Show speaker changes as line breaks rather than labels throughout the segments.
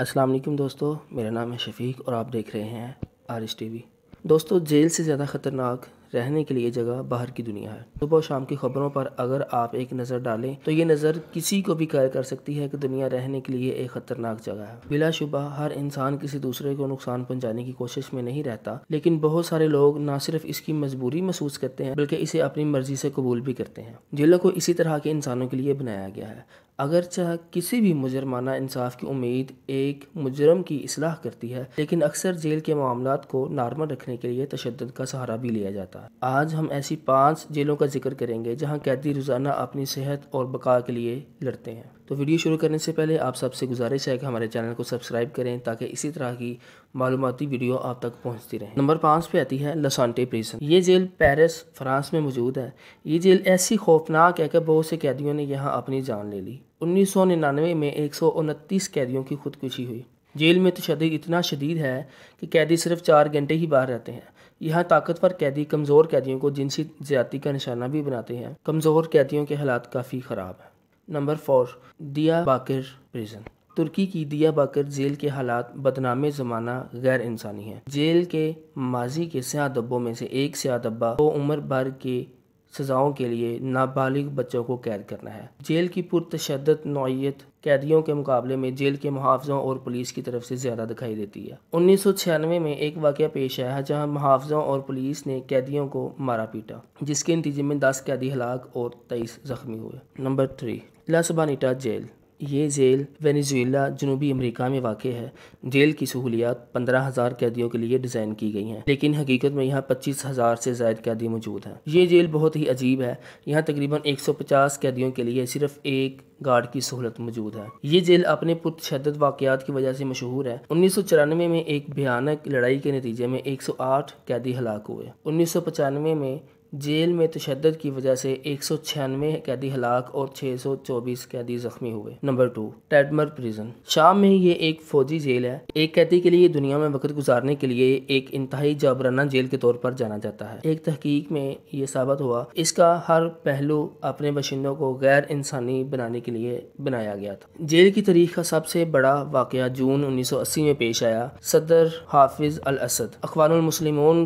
अस्सलाम वालेकुम दोस्तों मेरा नाम है शफीक और आप देख रहे हैं आर एस टी वी दोस्तों जेल से ज़्यादा ख़तरनाक रहने के लिए जगह बाहर की दुनिया है सुबह शाम की खबरों पर अगर आप एक नज़र डालें तो ये नज़र किसी को भी कैर कर सकती है कि दुनिया रहने के लिए एक खतरनाक जगह है बिलाशुबा हर इंसान किसी दूसरे को नुकसान पहुंचाने की कोशिश में नहीं रहता लेकिन बहुत सारे लोग ना सिर्फ इसकी मजबूरी महसूस करते हैं बल्कि इसे अपनी मर्जी से कबूल भी करते हैं जिलों को इसी तरह के इंसानों के लिए बनाया गया है अगरचह किसी भी मुजरमाना इंसाफ की उम्मीद एक मुजरम की असलाह करती है लेकिन अक्सर जेल के मामला को नॉर्मल रखने के लिए तशद का सहारा भी लिया जाता है था आज हम ऐसी पाँच जेलों का जिक्र करेंगे जहाँ कैदी रोज़ाना अपनी सेहत और बका के लिए लड़ते हैं तो वीडियो शुरू करने से पहले आप सबसे गुजारिश है कि हमारे चैनल को सब्सक्राइब करें ताकि इसी तरह की मालूमती वीडियो आप तक पहुँचती रहे नंबर पाँच पे आती है लसानटे प्रिजन ये जेल पेरिस फ्रांस में मौजूद है ये जेल ऐसी खौफनाक है कि बहुत से कैदियों ने यहाँ अपनी जान ले ली उन्नीस में एक कैदियों की खुदकुशी हुई जेल में तशद तो इतना शदीद है कि कैदी सिर्फ चार घंटे ही बाहर रहते हैं यहाँ ताकतवर कैदी कमज़ोर कैदियों को जिनसी ज्यादा का निशाना भी बनाते हैं कमज़ोर कैदियों के हालात काफ़ी ख़राब हैं नंबर फोर दिया बाकर प्रिजन तुर्की की दिया बाकर जेल के हालात बदनाम ज़माना गैर इंसानी है जेल के माजी के स्या डब्बों में से एक स्या डब्बा वो उम्र भर के सज़ाओं के लिए नाबालिग बच्चों को कैद करना है जेल की पुरतशद नौीयत कैदियों के मुकाबले में जेल के मुहावजों और पुलिस की तरफ से ज़्यादा दिखाई देती है उन्नीस सौ छियानवे में एक वाक़ पेश आया जहाँ मुहावजों और पुलिस ने कैदियों को मारा पीटा जिसके नतीजे में दस कैदी हलाक और तेईस जख्मी हुए नंबर थ्री लासबानीटा जेल ये जेल वेनेजुएला जनूबी अमेरिका में वाक़ है जेल की सहूलियात पंद्रह हज़ार कैदियों के लिए डिज़ाइन की गई हैं लेकिन हकीकत में यहाँ पच्चीस हज़ार से जायद कैदी मौजूद हैं ये जेल बहुत ही अजीब है यहाँ तकरीबन एक सौ पचास कैदियों के लिए सिर्फ एक गार्ड की सहूलत मौजूद है ये जेल अपने पुरशद वाक़ात की वजह से मशहूर है उन्नीस सौ चौरानवे में एक भयानक लड़ाई के नतीजे में एक सौ आठ कैदी हलाक हुए उन्नीस सौ पचानवे में जेल में तशद की वजह से एक सौ छियानवे कैदी हलाक और छः सौ चौबीस कैदी जख्मी हुए नंबर टू टेडमर प्रिजन शाम में ये एक फौजी जेल है एक कैदी के लिए दुनिया में वक्त गुजारने के लिए एक इंतहाई जाबराना जेल के तौर पर जाना जाता है एक तहकीक में ये साबित हुआ इसका हर पहलू अपने बशिंदों को गैर इंसानी बनाने के लिए बनाया गया था जेल की तारीख का सबसे बड़ा वाक़ जून उन्नीस सौ अस्सी में पेश आया सदर हाफिज अल असद अखबार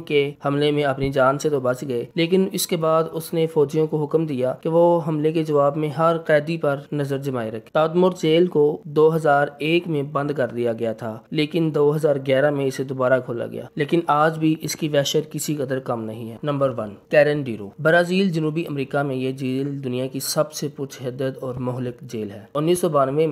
के हमले में अपनी जान से तो बच गए लेकिन लेकिन इसके बाद उसने फौजियों को हुक्म दिया कि वो हमले के जवाब में हर कैदी पर नजर जमाए रखे तादमुर जेल को 2001 में बंद कर दिया गया था लेकिन 2011 में इसे दोबारा खोला गया लेकिन आज भी इसकी वहशत किसी कदर कम नहीं है नंबर वन कैरन डीरो ब्राजील जनूबी अमरीका में यह जेल दुनिया की सबसे पुरशदत और मोहलिक जेल है उन्नीस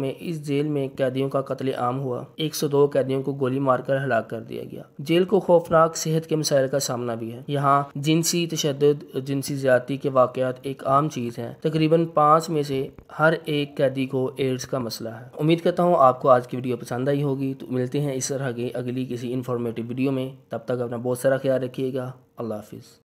में इस जेल में कैदियों का कत्ले आम हुआ एक कैदियों को गोली मारकर हलाक कर दिया गया जेल को खौफनाक सेहत के मिसाइल का सामना भी है यहाँ जिनसी तशद जिनसी ज्यादा के वाकत एक आम चीज़ हैं तकरीबन पाँच में से हर एक कैदी को एड्स का मसला है उम्मीद करता हूँ आपको आज की वीडियो पसंद आई होगी तो मिलते हैं इस तरह की अगली किसी इन्फॉर्मेटिव वीडियो में तब तक अपना बहुत सारा ख्याल रखिएगा अल्लाह हाफिज़